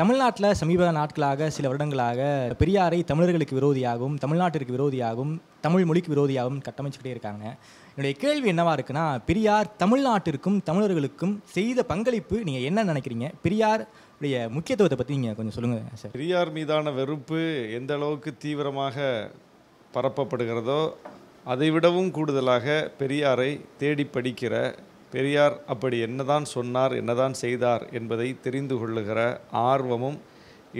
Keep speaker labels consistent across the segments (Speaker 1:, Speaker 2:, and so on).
Speaker 1: தமிழ்நாட்டில் சமீப நாட்களாக சில வருடங்களாக பெரியாரை தமிழர்களுக்கு விரோதியாகவும் தமிழ்நாட்டிற்கு விரோதியாகவும் தமிழ் மொழிக்கு விரோதியாகவும் கட்டமைச்சுக்கிட்டே இருக்காங்க என்னுடைய கேள்வி என்னவாக இருக்குன்னா பெரியார் தமிழ்நாட்டிற்கும் தமிழர்களுக்கும் செய்த பங்களிப்பு நீங்கள் என்ன நினைக்கிறீங்க பெரியார் உடைய முக்கியத்துவத்தை பற்றி நீங்கள் கொஞ்சம் சொல்லுங்கள் சார்
Speaker 2: பெரியார் மீதான வெறுப்பு எந்த அளவுக்கு தீவிரமாக பரப்பப்படுகிறதோ அதைவிடவும் கூடுதலாக பெரியாரை தேடி படிக்கிற பெரியார் அப்படி என்னதான் சொன்னார் என்னதான் செய்தார் என்பதை தெரிந்து கொள்ளுகிற ஆர்வமும்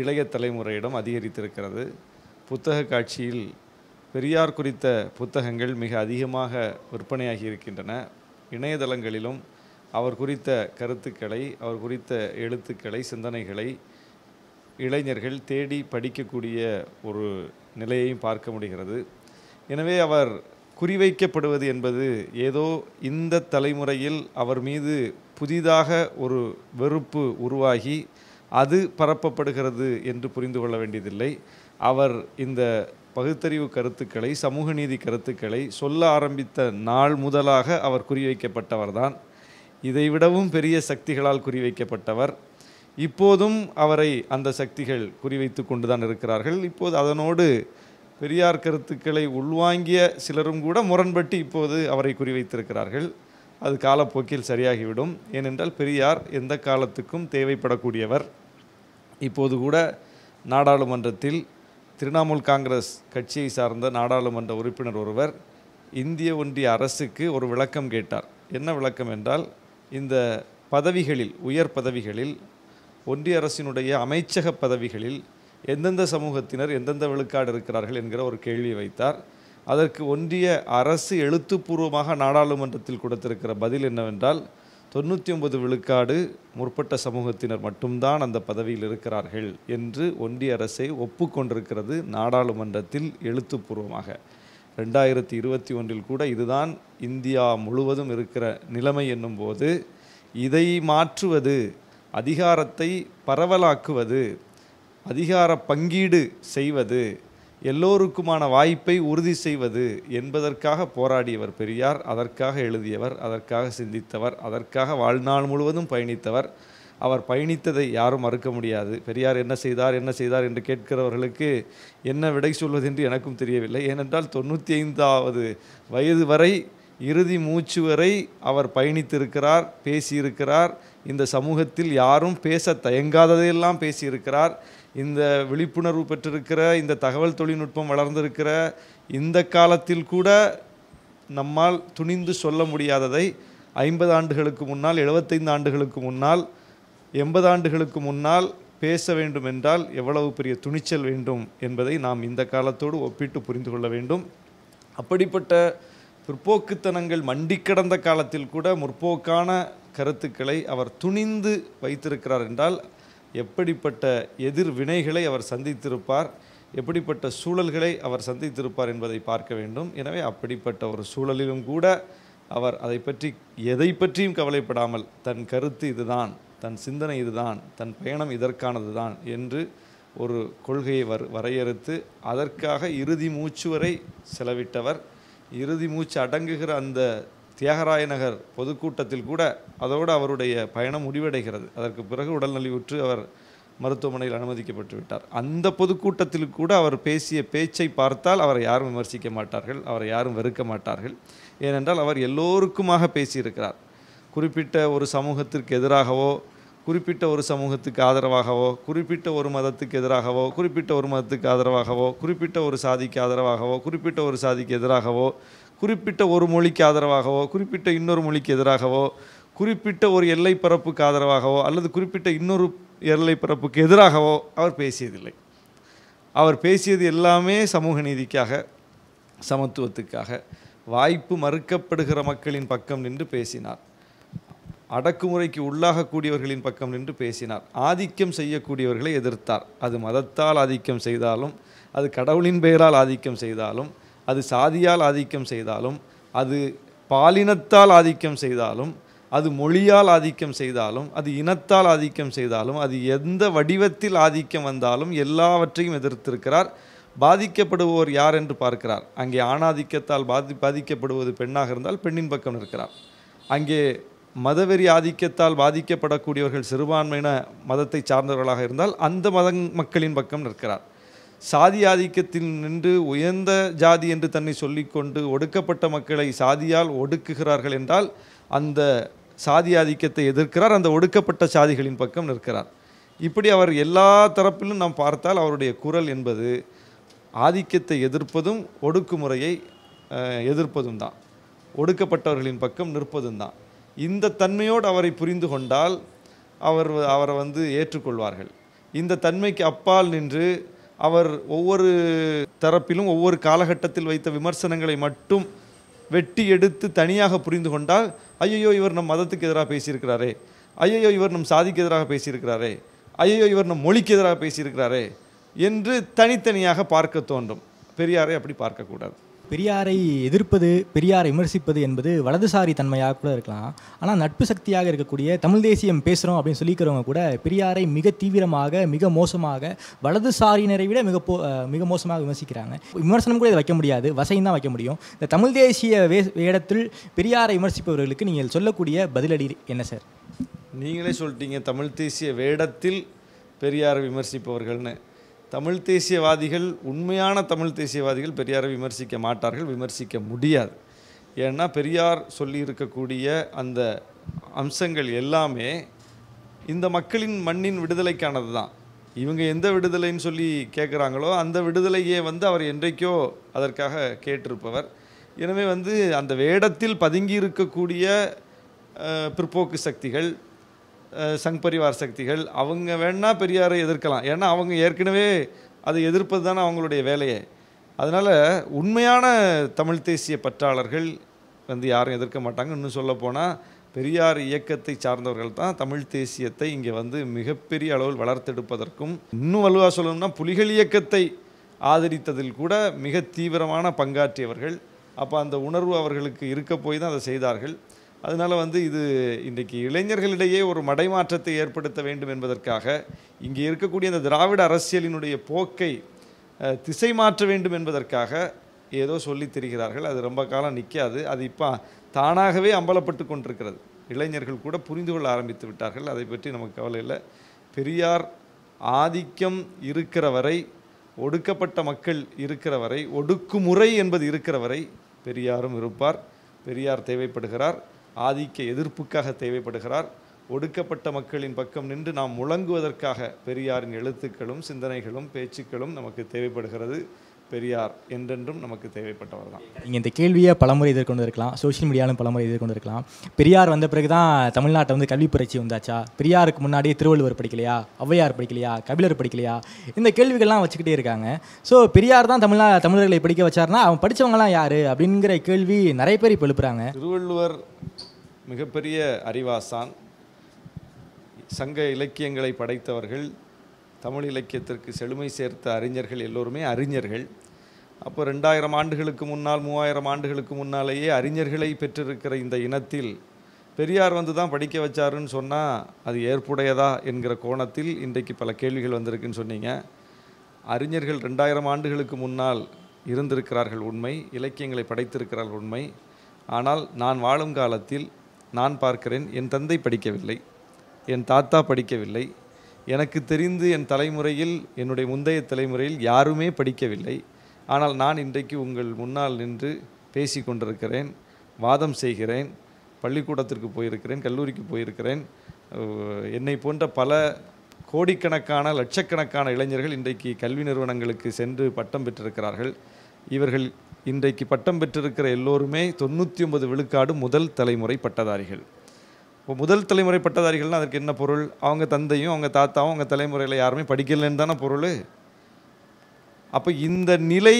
Speaker 2: இளைய தலைமுறையிடம் அதிகரித்திருக்கிறது புத்தக காட்சியில் பெரியார் குறித்த புத்தகங்கள் மிக அதிகமாக விற்பனையாகி இருக்கின்றன இணையதளங்களிலும் அவர் குறித்த கருத்துக்களை அவர் குறித்த எழுத்துக்களை சிந்தனைகளை இளைஞர்கள் தேடி படிக்கக்கூடிய ஒரு நிலையையும் பார்க்க முடிகிறது எனவே அவர் குறிவைக்கப்படுவது என்பது ஏதோ இந்த தலைமுறையில் அவர் மீது புதிதாக ஒரு வெறுப்பு உருவாகி அது பரப்பப்படுகிறது என்று புரிந்து கொள்ள வேண்டியதில்லை அவர் இந்த பகுத்தறிவு கருத்துக்களை சமூக நீதி கருத்துக்களை சொல்ல ஆரம்பித்த நாள் முதலாக அவர் குறிவைக்கப்பட்டவர்தான் இதைவிடவும் பெரிய சக்திகளால் குறிவைக்கப்பட்டவர் இப்போதும் அவரை அந்த சக்திகள் குறிவைத்து கொண்டுதான் இருக்கிறார்கள் இப்போது அதனோடு பெரியார் கருத்துக்களை உள்வாங்கிய சிலரும் கூட முரண்பட்டு இப்போது அவரை குறிவைத்திருக்கிறார்கள் அது காலப்போக்கில் சரியாகிவிடும் ஏனென்றால் பெரியார் எந்த காலத்துக்கும் தேவைப்படக்கூடியவர் இப்போது கூட நாடாளுமன்றத்தில் திரிணாமுல் காங்கிரஸ் கட்சியை சார்ந்த நாடாளுமன்ற உறுப்பினர் ஒருவர் இந்திய ஒன்றிய அரசுக்கு ஒரு விளக்கம் கேட்டார் என்ன விளக்கம் என்றால் இந்த பதவிகளில் உயர் பதவிகளில் ஒன்றிய அரசினுடைய அமைச்சக பதவிகளில் எந்தெந்த சமூகத்தினர் எந்தெந்த விழுக்காடு இருக்கிறார்கள் என்கிற ஒரு கேள்வி வைத்தார் அதற்கு ஒன்றிய அரசு எழுத்துப்பூர்வமாக நாடாளுமன்றத்தில் கொடுத்திருக்கிற பதில் என்னவென்றால் தொண்ணூற்றி ஒன்பது விழுக்காடு முற்பட்ட சமூகத்தினர் மட்டும்தான் அந்த பதவியில் இருக்கிறார்கள் என்று ஒன்றிய அரசை ஒப்புக்கொண்டிருக்கிறது நாடாளுமன்றத்தில் எழுத்துப்பூர்வமாக ரெண்டாயிரத்தி இருபத்தி ஒன்றில் கூட இதுதான் இந்தியா முழுவதும் இருக்கிற நிலைமை என்னும் போது இதை மாற்றுவது அதிகாரத்தை பரவலாக்குவது அதிகார பங்கீடு செய்வது எல்லோருக்குமான வாய்ப்பை உறுதி செய்வது என்பதற்காக போராடியவர் பெரியார் அதற்காக எழுதியவர் அதற்காக சிந்தித்தவர் அதற்காக வாழ்நாள் முழுவதும் பயணித்தவர் அவர் பயணித்ததை யாரும் மறுக்க முடியாது பெரியார் என்ன செய்தார் என்ன செய்தார் என்று கேட்கிறவர்களுக்கு என்ன விடை சொல்வதென்று எனக்கும் தெரியவில்லை ஏனென்றால் தொண்ணூற்றி ஐந்தாவது வயது வரை இறுதி மூச்சு வரை அவர் பயணித்திருக்கிறார் பேசியிருக்கிறார் இந்த சமூகத்தில் யாரும் பேச தயங்காததையெல்லாம் பேசியிருக்கிறார் இந்த விழிப்புணர்வு பெற்றிருக்கிற இந்த தகவல் தொழில்நுட்பம் வளர்ந்திருக்கிற இந்த காலத்தில் கூட நம்மால் துணிந்து சொல்ல முடியாததை ஐம்பது ஆண்டுகளுக்கு முன்னால் எழுபத்தைந்து ஆண்டுகளுக்கு முன்னால் எண்பது ஆண்டுகளுக்கு முன்னால் பேச வேண்டும் என்றால் எவ்வளவு பெரிய துணிச்சல் வேண்டும் என்பதை நாம் இந்த காலத்தோடு ஒப்பிட்டு புரிந்து கொள்ள வேண்டும் அப்படிப்பட்ட பிற்போக்குத்தனங்கள் மண்டி கடந்த காலத்தில் கூட முற்போக்கான கருத்துக்களை அவர் துணிந்து வைத்திருக்கிறார் என்றால் எப்படிப்பட்ட எதிர்வினைகளை அவர் சந்தித்திருப்பார் எப்படிப்பட்ட சூழல்களை அவர் சந்தித்திருப்பார் என்பதை பார்க்க வேண்டும் எனவே அப்படிப்பட்ட ஒரு சூழலிலும் கூட அவர் அதை பற்றி எதை பற்றியும் கவலைப்படாமல் தன் கருத்து இதுதான் தன் சிந்தனை இதுதான் தன் பயணம் இதற்கானது தான் என்று ஒரு கொள்கையை வர் வரையறுத்து அதற்காக இறுதி மூச்சு வரை செலவிட்டவர் இறுதி மூச்சு அடங்குகிற அந்த தியாகராய நகர் பொதுக்கூட்டத்தில் கூட அதோடு அவருடைய பயணம் முடிவடைகிறது அதற்கு பிறகு உற்று அவர் மருத்துவமனையில் அனுமதிக்கப்பட்டு விட்டார் அந்த பொதுக்கூட்டத்தில் கூட அவர் பேசிய பேச்சை பார்த்தால் அவரை யாரும் விமர்சிக்க மாட்டார்கள் அவரை யாரும் வெறுக்க மாட்டார்கள் ஏனென்றால் அவர் எல்லோருக்குமாக பேசியிருக்கிறார் குறிப்பிட்ட ஒரு சமூகத்திற்கு எதிராகவோ குறிப்பிட்ட ஒரு சமூகத்துக்கு ஆதரவாகவோ குறிப்பிட்ட ஒரு மதத்துக்கு எதிராகவோ குறிப்பிட்ட ஒரு மதத்துக்கு ஆதரவாகவோ குறிப்பிட்ட ஒரு சாதிக்கு ஆதரவாகவோ குறிப்பிட்ட ஒரு சாதிக்கு எதிராகவோ குறிப்பிட்ட ஒரு மொழிக்கு ஆதரவாகவோ குறிப்பிட்ட இன்னொரு மொழிக்கு எதிராகவோ குறிப்பிட்ட ஒரு எல்லை பரப்புக்கு ஆதரவாகவோ அல்லது குறிப்பிட்ட இன்னொரு எல்லை பரப்புக்கு எதிராகவோ அவர் பேசியதில்லை அவர் பேசியது எல்லாமே சமூக நீதிக்காக சமத்துவத்துக்காக வாய்ப்பு மறுக்கப்படுகிற மக்களின் பக்கம் நின்று பேசினார் அடக்குமுறைக்கு உள்ளாகக்கூடியவர்களின் பக்கம் நின்று பேசினார் ஆதிக்கம் செய்யக்கூடியவர்களை எதிர்த்தார் அது மதத்தால் ஆதிக்கம் செய்தாலும் அது கடவுளின் பெயரால் ஆதிக்கம் செய்தாலும் அது சாதியால் ஆதிக்கம் செய்தாலும் அது பாலினத்தால் ஆதிக்கம் செய்தாலும் அது மொழியால் ஆதிக்கம் செய்தாலும் அது இனத்தால் ஆதிக்கம் செய்தாலும் அது எந்த வடிவத்தில் ஆதிக்கம் வந்தாலும் எல்லாவற்றையும் எதிர்த்திருக்கிறார் பாதிக்கப்படுவோர் யார் என்று பார்க்கிறார் அங்கே ஆணாதிக்கத்தால் பாதி பாதிக்கப்படுவது பெண்ணாக இருந்தால் பெண்ணின் பக்கம் இருக்கிறார் அங்கே மதவெறி ஆதிக்கத்தால் பாதிக்கப்படக்கூடியவர்கள் சிறுபான்மையின மதத்தை சார்ந்தவர்களாக இருந்தால் அந்த மத மக்களின் பக்கம் நிற்கிறார் சாதி ஆதிக்கத்தில் நின்று உயர்ந்த ஜாதி என்று தன்னை சொல்லிக்கொண்டு ஒடுக்கப்பட்ட மக்களை சாதியால் ஒடுக்குகிறார்கள் என்றால் அந்த சாதி ஆதிக்கத்தை எதிர்க்கிறார் அந்த ஒடுக்கப்பட்ட சாதிகளின் பக்கம் நிற்கிறார் இப்படி அவர் எல்லா தரப்பிலும் நாம் பார்த்தால் அவருடைய குரல் என்பது ஆதிக்கத்தை எதிர்ப்பதும் ஒடுக்குமுறையை எதிர்ப்பதும் தான் ஒடுக்கப்பட்டவர்களின் பக்கம் நிற்பதும் தான் இந்த தன்மையோடு அவரை புரிந்து கொண்டால் அவர் அவரை வந்து ஏற்றுக்கொள்வார்கள் இந்த தன்மைக்கு அப்பால் நின்று அவர் ஒவ்வொரு தரப்பிலும் ஒவ்வொரு காலகட்டத்தில் வைத்த விமர்சனங்களை மட்டும் வெட்டி எடுத்து தனியாக புரிந்து கொண்டால் ஐயையோ இவர் நம் மதத்துக்கு எதிராக பேசியிருக்கிறாரே ஐயையோ இவர் நம் சாதிக்கு எதிராக பேசியிருக்கிறாரே ஐயையோ இவர் நம் மொழிக்கு எதிராக பேசியிருக்கிறாரே என்று தனித்தனியாக பார்க்க தோன்றும் பெரியாரை அப்படி பார்க்கக்கூடாது
Speaker 1: பெரியாரை எதிர்ப்பது பெரியாரை விமர்சிப்பது என்பது வலதுசாரி தன்மையாக கூட இருக்கலாம் ஆனால் நட்பு சக்தியாக இருக்கக்கூடிய தமிழ் தேசியம் பேசுகிறோம் அப்படின்னு சொல்லிக்கிறவங்க கூட பெரியாரை மிக தீவிரமாக மிக மோசமாக வலதுசாரியினரை விட மிக போ மிக மோசமாக விமர்சிக்கிறாங்க விமர்சனம் கூட இதை வைக்க முடியாது வசையும் தான் வைக்க முடியும் இந்த தமிழ் தேசிய வே வேடத்தில் பெரியாரை விமர்சிப்பவர்களுக்கு நீங்கள் சொல்லக்கூடிய பதிலடி என்ன சார்
Speaker 2: நீங்களே சொல்லிட்டீங்க தமிழ் தேசிய வேடத்தில் பெரியாரை விமர்சிப்பவர்கள்னு தமிழ் தேசியவாதிகள் உண்மையான தமிழ் தேசியவாதிகள் பெரியாரை விமர்சிக்க மாட்டார்கள் விமர்சிக்க முடியாது ஏன்னா பெரியார் சொல்லியிருக்கக்கூடிய அந்த அம்சங்கள் எல்லாமே இந்த மக்களின் மண்ணின் விடுதலைக்கானது தான் இவங்க எந்த விடுதலைன்னு சொல்லி கேட்குறாங்களோ அந்த விடுதலையே வந்து அவர் என்றைக்கோ அதற்காக கேட்டிருப்பவர் எனவே வந்து அந்த வேடத்தில் பதுங்கி இருக்கக்கூடிய பிற்போக்கு சக்திகள் சங் பரிவார் சக்திகள் அவங்க வேணால் பெரியாரை எதிர்க்கலாம் ஏன்னா அவங்க ஏற்கனவே அதை எதிர்ப்பது தானே அவங்களுடைய வேலையை அதனால் உண்மையான தமிழ் தேசிய பற்றாளர்கள் வந்து யாரும் எதிர்க்க மாட்டாங்க இன்னும் சொல்லப்போனால் பெரியார் இயக்கத்தை சார்ந்தவர்கள் தான் தமிழ் தேசியத்தை இங்கே வந்து மிகப்பெரிய அளவில் வளர்த்தெடுப்பதற்கும் இன்னும் வலுவாக சொல்லணும்னா புலிகள் இயக்கத்தை ஆதரித்ததில் கூட மிக தீவிரமான பங்காற்றியவர்கள் அப்போ அந்த உணர்வு அவர்களுக்கு இருக்க போய் தான் அதை செய்தார்கள் அதனால் வந்து இது இன்றைக்கு இளைஞர்களிடையே ஒரு மடைமாற்றத்தை ஏற்படுத்த வேண்டும் என்பதற்காக இங்கே இருக்கக்கூடிய அந்த திராவிட அரசியலினுடைய போக்கை திசை மாற்ற வேண்டும் என்பதற்காக ஏதோ சொல்லி தெரிகிறார்கள் அது ரொம்ப காலம் நிற்காது அது இப்போ தானாகவே அம்பலப்பட்டு கொண்டிருக்கிறது இளைஞர்கள் கூட புரிந்து கொள்ள ஆரம்பித்து விட்டார்கள் அதை பற்றி நமக்கு கவலை இல்லை பெரியார் ஆதிக்கம் இருக்கிற வரை ஒடுக்கப்பட்ட மக்கள் இருக்கிற வரை ஒடுக்குமுறை என்பது இருக்கிற வரை பெரியாரும் இருப்பார் பெரியார் தேவைப்படுகிறார் ஆதிக்க எதிர்ப்புக்காக தேவைப்படுகிறார் ஒடுக்கப்பட்ட மக்களின் பக்கம் நின்று நாம் முழங்குவதற்காக பெரியாரின் எழுத்துக்களும் சிந்தனைகளும் பேச்சுக்களும் நமக்கு தேவைப்படுகிறது பெரியார் என்றென்றும் நமக்கு தேவைப்பட்டவர் தான்
Speaker 1: நீங்கள் இந்த கேள்வியை பலமுறை எதிர்கொண்டு இருக்கலாம் சோஷியல் மீடியாலும் பலமுறை எதிர்கொண்டு இருக்கலாம் பெரியார் வந்த பிறகு தான் தமிழ்நாட்டை வந்து கல்வி புரட்சி வந்தாச்சா பெரியாருக்கு முன்னாடியே திருவள்ளுவர் படிக்கலையா ஔவையார் படிக்கலையா கபிலர் படிக்கலையா இந்த கேள்விகள்லாம் வச்சுக்கிட்டே இருக்காங்க ஸோ பெரியார் தான் தமிழ்நா தமிழர்களை படிக்க வச்சார்னா அவன் படித்தவங்கலாம் யார் அப்படிங்கிற கேள்வி நிறைய பேர் இப்போ எழுப்புறாங்க
Speaker 2: திருவள்ளுவர் மிகப்பெரிய அறிவாசான் சங்க இலக்கியங்களை படைத்தவர்கள் தமிழ் இலக்கியத்திற்கு செழுமை சேர்த்த அறிஞர்கள் எல்லோருமே அறிஞர்கள் அப்போ ரெண்டாயிரம் ஆண்டுகளுக்கு முன்னால் மூவாயிரம் ஆண்டுகளுக்கு முன்னாலேயே அறிஞர்களை பெற்றிருக்கிற இந்த இனத்தில் பெரியார் வந்து தான் படிக்க வச்சாருன்னு சொன்னால் அது ஏற்புடையதா என்கிற கோணத்தில் இன்றைக்கு பல கேள்விகள் வந்திருக்குன்னு சொன்னீங்க அறிஞர்கள் ரெண்டாயிரம் ஆண்டுகளுக்கு முன்னால் இருந்திருக்கிறார்கள் உண்மை இலக்கியங்களை படைத்திருக்கிறார்கள் உண்மை ஆனால் நான் வாழும் காலத்தில் நான் பார்க்கிறேன் என் தந்தை படிக்கவில்லை என் தாத்தா படிக்கவில்லை எனக்கு தெரிந்து என் தலைமுறையில் என்னுடைய முந்தைய தலைமுறையில் யாருமே படிக்கவில்லை ஆனால் நான் இன்றைக்கு உங்கள் முன்னால் நின்று பேசி கொண்டிருக்கிறேன் வாதம் செய்கிறேன் பள்ளிக்கூடத்திற்கு போயிருக்கிறேன் கல்லூரிக்கு போயிருக்கிறேன் என்னை போன்ற பல கோடிக்கணக்கான லட்சக்கணக்கான இளைஞர்கள் இன்றைக்கு கல்வி நிறுவனங்களுக்கு சென்று பட்டம் பெற்றிருக்கிறார்கள் இவர்கள் இன்றைக்கு பட்டம் பெற்றிருக்கிற எல்லோருமே தொண்ணூற்றி ஒன்பது விழுக்காடு முதல் தலைமுறை பட்டதாரிகள் இப்போ முதல் தலைமுறை பட்டதாரிகள்னால் அதற்கு என்ன பொருள் அவங்க தந்தையும் அவங்க தாத்தாவும் அவங்க தலைமுறையில் யாருமே படிக்கலன்னு தானே பொருள் அப்போ இந்த நிலை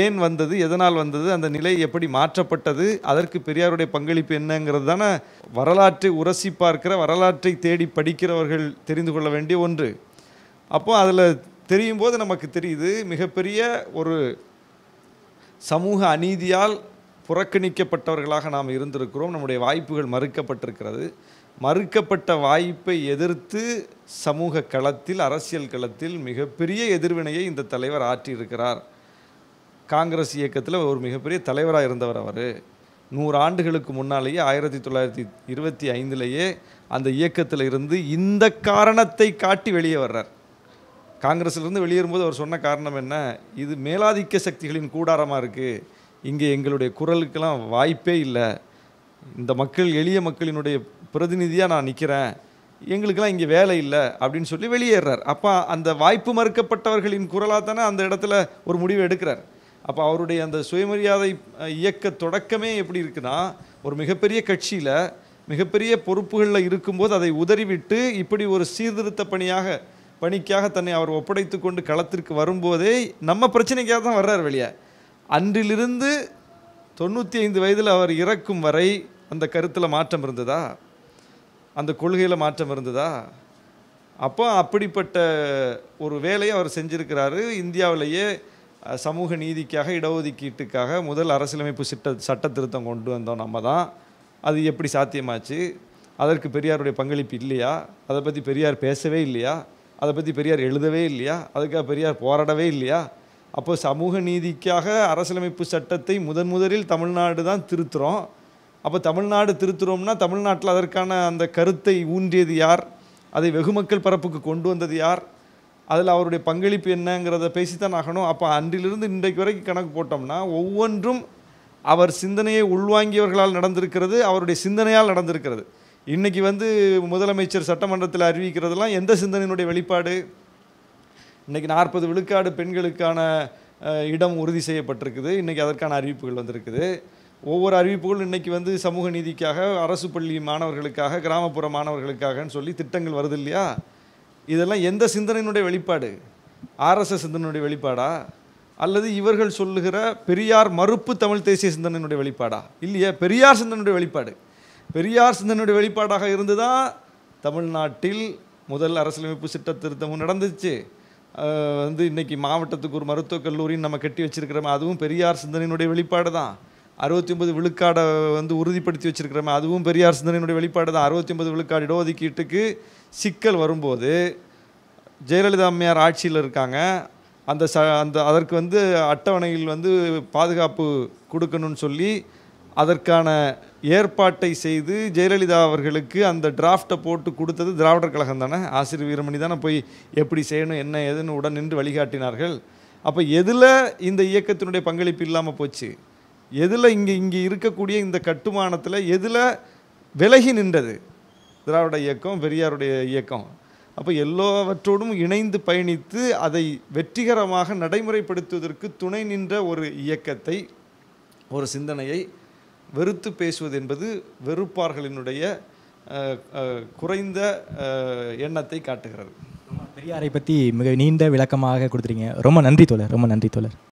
Speaker 2: ஏன் வந்தது எதனால் வந்தது அந்த நிலை எப்படி மாற்றப்பட்டது அதற்கு பெரியாருடைய பங்களிப்பு என்னங்கிறது தானே வரலாற்றை உரசி பார்க்கிற வரலாற்றை தேடி படிக்கிறவர்கள் தெரிந்து கொள்ள வேண்டிய ஒன்று அப்போ அதில் தெரியும் போது நமக்கு தெரியுது மிகப்பெரிய ஒரு சமூக அநீதியால் புறக்கணிக்கப்பட்டவர்களாக நாம் இருந்திருக்கிறோம் நம்முடைய வாய்ப்புகள் மறுக்கப்பட்டிருக்கிறது மறுக்கப்பட்ட வாய்ப்பை எதிர்த்து சமூக களத்தில் அரசியல் களத்தில் மிகப்பெரிய எதிர்வினையை இந்த தலைவர் ஆற்றியிருக்கிறார் காங்கிரஸ் இயக்கத்தில் ஒரு மிகப்பெரிய தலைவராக இருந்தவர் அவர் நூறு ஆண்டுகளுக்கு முன்னாலேயே ஆயிரத்தி தொள்ளாயிரத்தி இருபத்தி ஐந்திலேயே அந்த இயக்கத்தில் இருந்து இந்த காரணத்தை காட்டி வெளியே வர்றார் காங்கிரஸ்லேருந்து வெளியேறும்போது அவர் சொன்ன காரணம் என்ன இது மேலாதிக்க சக்திகளின் கூடாரமாக இருக்குது இங்கே எங்களுடைய குரலுக்கெல்லாம் வாய்ப்பே இல்லை இந்த மக்கள் எளிய மக்களினுடைய பிரதிநிதியாக நான் நிற்கிறேன் எங்களுக்கெல்லாம் இங்கே வேலை இல்லை அப்படின்னு சொல்லி வெளியேறார் அப்போ அந்த வாய்ப்பு மறுக்கப்பட்டவர்களின் குரலாக தானே அந்த இடத்துல ஒரு முடிவு எடுக்கிறார் அப்போ அவருடைய அந்த சுயமரியாதை இயக்க தொடக்கமே எப்படி இருக்குன்னா ஒரு மிகப்பெரிய கட்சியில் மிகப்பெரிய பொறுப்புகளில் இருக்கும்போது அதை உதறிவிட்டு இப்படி ஒரு சீர்திருத்த பணியாக பணிக்காக தன்னை அவர் ஒப்படைத்து கொண்டு களத்திற்கு வரும்போதே நம்ம பிரச்சனைக்காக தான் வர்றார் வெளியே அன்றிலிருந்து தொண்ணூற்றி ஐந்து வயதில் அவர் இறக்கும் வரை அந்த கருத்தில் மாற்றம் இருந்ததா அந்த கொள்கையில் மாற்றம் இருந்ததா அப்போ அப்படிப்பட்ட ஒரு வேலையை அவர் செஞ்சுருக்கிறாரு இந்தியாவிலேயே சமூக நீதிக்காக இடஒதுக்கீட்டுக்காக முதல் அரசியலமைப்பு சிட்ட சட்ட திருத்தம் கொண்டு வந்தோம் நம்ம தான் அது எப்படி சாத்தியமாச்சு அதற்கு பெரியாருடைய பங்களிப்பு இல்லையா அதை பற்றி பெரியார் பேசவே இல்லையா அதை பற்றி பெரியார் எழுதவே இல்லையா அதுக்காக பெரியார் போராடவே இல்லையா அப்போ சமூக நீதிக்காக அரசியலமைப்பு சட்டத்தை முதன் முதலில் தமிழ்நாடு தான் திருத்துறோம் அப்போ தமிழ்நாடு திருத்துறோம்னா தமிழ்நாட்டில் அதற்கான அந்த கருத்தை ஊன்றியது யார் அதை வெகுமக்கள் பரப்புக்கு கொண்டு வந்தது யார் அதில் அவருடைய பங்களிப்பு என்னங்கிறத பேசித்தான் ஆகணும் அப்போ அன்றிலிருந்து இன்றைக்கு வரைக்கும் கணக்கு போட்டோம்னா ஒவ்வொன்றும் அவர் சிந்தனையை உள்வாங்கியவர்களால் நடந்திருக்கிறது அவருடைய சிந்தனையால் நடந்திருக்கிறது இன்றைக்கி வந்து முதலமைச்சர் சட்டமன்றத்தில் அறிவிக்கிறதெல்லாம் எந்த சிந்தனையினுடைய வெளிப்பாடு இன்றைக்கி நாற்பது விழுக்காடு பெண்களுக்கான இடம் உறுதி செய்யப்பட்டிருக்குது இன்றைக்கி அதற்கான அறிவிப்புகள் வந்திருக்குது ஒவ்வொரு அறிவிப்புகளும் இன்றைக்கி வந்து சமூக நீதிக்காக அரசு பள்ளி மாணவர்களுக்காக கிராமப்புற மாணவர்களுக்காகன்னு சொல்லி திட்டங்கள் வருது இல்லையா இதெல்லாம் எந்த சிந்தனையினுடைய வெளிப்பாடு ஆர்எஸ்எஸ் சிந்தனையுடைய வெளிப்பாடா அல்லது இவர்கள் சொல்லுகிற பெரியார் மறுப்பு தமிழ் தேசிய சிந்தனையினுடைய வெளிப்பாடா இல்லையா பெரியார் சிந்தனையுடைய வெளிப்பாடு பெரியார் சிந்தனுடைய வெளிப்பாடாக இருந்து தான் தமிழ்நாட்டில் முதல் அரசியலமைப்பு சிட்ட திருத்தமும் நடந்துச்சு வந்து இன்றைக்கி மாவட்டத்துக்கு ஒரு மருத்துவக் கல்லூரின்னு நம்ம கட்டி வச்சுருக்கிறோமே அதுவும் பெரியார் சிந்தனையினுடைய வெளிப்பாடு தான் அறுபத்தி ஒன்பது விழுக்காடை வந்து உறுதிப்படுத்தி வச்சுருக்கிறோமே அதுவும் பெரியார் சிந்தனையினுடைய வெளிப்பாடு தான் அறுபத்தி ஒன்பது விழுக்காடு இடஒதுக்கீட்டுக்கு சிக்கல் வரும்போது ஜெயலலிதா அம்மையார் ஆட்சியில் இருக்காங்க அந்த ச அந்த அதற்கு வந்து அட்டவணையில் வந்து பாதுகாப்பு கொடுக்கணும்னு சொல்லி அதற்கான ஏற்பாட்டை செய்து ஜெயலலிதா அவர்களுக்கு அந்த டிராஃப்டை போட்டு கொடுத்தது திராவிடர் கழகம் தானே ஆசிரியர் வீரமணி தானே போய் எப்படி செய்யணும் என்ன ஏதுன்னு உடன் நின்று வழிகாட்டினார்கள் அப்போ எதில் இந்த இயக்கத்தினுடைய பங்களிப்பு இல்லாமல் போச்சு எதில் இங்கே இங்கே இருக்கக்கூடிய இந்த கட்டுமானத்தில் எதில் விலகி நின்றது திராவிட இயக்கம் பெரியாருடைய இயக்கம் அப்போ எல்லோவற்றோடும் இணைந்து பயணித்து அதை வெற்றிகரமாக நடைமுறைப்படுத்துவதற்கு துணை நின்ற ஒரு இயக்கத்தை ஒரு சிந்தனையை வெறுத்து பேசுவது என்பது வெறுப்பார்களினுடைய குறைந்த எண்ணத்தை காட்டுகிறது
Speaker 1: பெரியாரை பற்றி மிக நீண்ட விளக்கமாக கொடுத்துருங்க ரொம்ப நன்றி தோழர் ரொம்ப நன்றி தோழர்